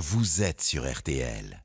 Vous êtes sur RTL.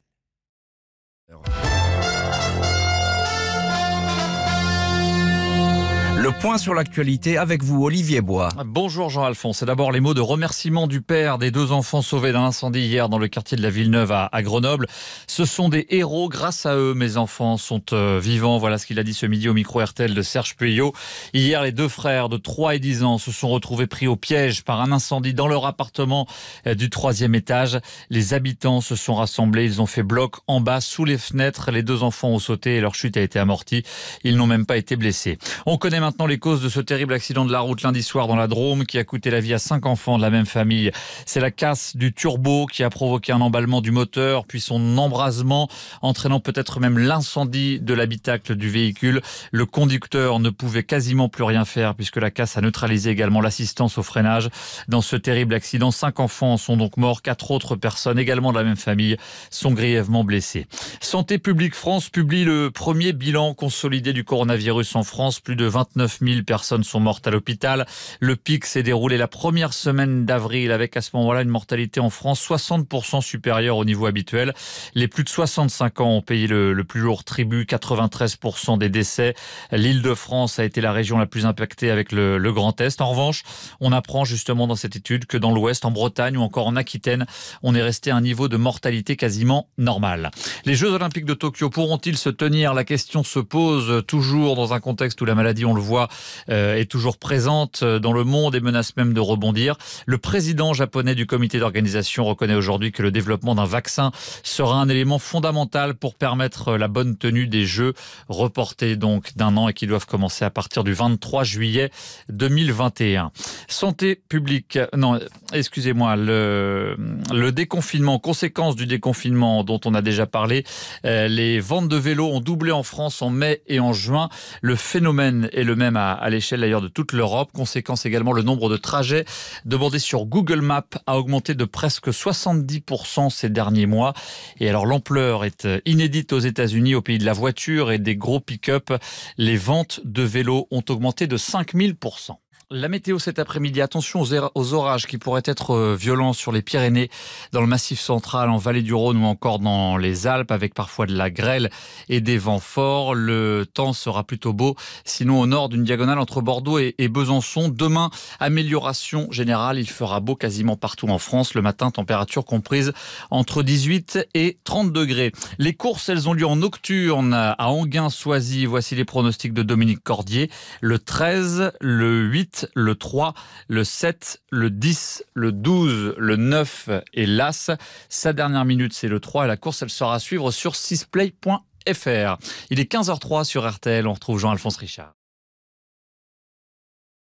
Le point sur l'actualité avec vous, Olivier Bois. Bonjour Jean-Alphonse. C'est d'abord les mots de remerciement du père des deux enfants sauvés d'un incendie hier dans le quartier de la Villeneuve à, Grenoble. Ce sont des héros. Grâce à eux, mes enfants sont euh, vivants. Voilà ce qu'il a dit ce midi au micro RTL de Serge Puyot. Hier, les deux frères de 3 et 10 ans se sont retrouvés pris au piège par un incendie dans leur appartement euh, du troisième étage. Les habitants se sont rassemblés. Ils ont fait bloc en bas, sous les fenêtres. Les deux enfants ont sauté et leur chute a été amortie. Ils n'ont même pas été blessés. On connaît maintenant les causes de ce terrible accident de la route lundi soir dans la Drôme qui a coûté la vie à cinq enfants de la même famille. C'est la casse du turbo qui a provoqué un emballement du moteur, puis son embrasement, entraînant peut-être même l'incendie de l'habitacle du véhicule. Le conducteur ne pouvait quasiment plus rien faire puisque la casse a neutralisé également l'assistance au freinage. Dans ce terrible accident, cinq enfants sont donc morts, quatre autres personnes également de la même famille sont grièvement blessées. Santé publique France publie le premier bilan consolidé du coronavirus en France, plus de 29 9000 000 personnes sont mortes à l'hôpital. Le pic s'est déroulé la première semaine d'avril avec à ce moment-là une mortalité en France 60% supérieure au niveau habituel. Les plus de 65 ans ont payé le, plus lourd tribut, 93% des décès. L'île de France a été la région la plus impactée avec le, le Grand Est. En revanche, on apprend justement dans cette étude que dans l'Ouest, en Bretagne ou encore en Aquitaine, on est resté à un niveau de mortalité quasiment normal. Les Jeux Olympiques de Tokyo pourront-ils se tenir La question se pose toujours dans un contexte où la maladie, on le voit, euh, est toujours présente euh, dans le monde et menace même de rebondir. Le président japonais du comité d'organisation reconnaît aujourd'hui que le développement d'un vaccin sera un élément fondamental pour permettre euh, la bonne tenue des Jeux reportés donc d'un an et qui doivent commencer à partir du 23 juillet 2021. Santé publique, non, excusez-moi, le, le déconfinement, conséquence du déconfinement dont on a déjà parlé, les ventes de vélos ont doublé en France en mai et en juin. Le phénomène est le même même à, à l'échelle d'ailleurs de toute l'Europe. Conséquence également, le nombre de trajets demandés sur Google Maps a augmenté de presque 70% ces derniers mois. Et alors l'ampleur est euh, inédite aux États-Unis, au pays de la voiture et des gros pick-up. Les ventes de vélos ont augmenté de 5000%. La météo cet après-midi, attention aux, er-, orages qui pourraient être euh, violents sur les Pyrénées, dans le Massif central, en vallée du Rhône ou encore dans les Alpes, avec parfois de la grêle et des vents forts. Le temps sera plutôt beau, sinon au nord d'une diagonale entre Bordeaux et, Besançon. Demain, amélioration générale, il fera beau quasiment partout en France. Le matin, température comprise entre 18 et 30 degrés. Les courses, elles ont lieu en nocturne à Anguin-Soisy. Voici les pronostics de Dominique Cordier. Le 13, le 8, le 3, le 7, le 10, le 12, le 9 et l'As. Sa dernière minute, c'est le 3 et la course, elle sera à suivre sur 6play.fr Il est 15h03 sur RTL. On retrouve Jean-Alphonse Richard.